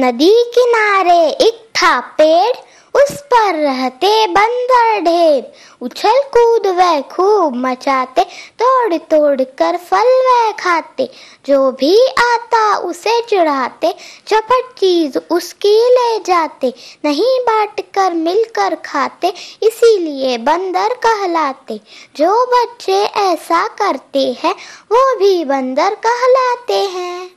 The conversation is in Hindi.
नदी किनारे एक था पेड़ उस पर रहते बंदर ढेर उछल कूद वह खूब मचाते तोड़ तोड़ कर फल वह खाते जो भी आता उसे चुराते चपट चीज उसकी ले जाते नहीं बांट कर मिलकर खाते इसीलिए बंदर कहलाते जो बच्चे ऐसा करते हैं वो भी बंदर कहलाते हैं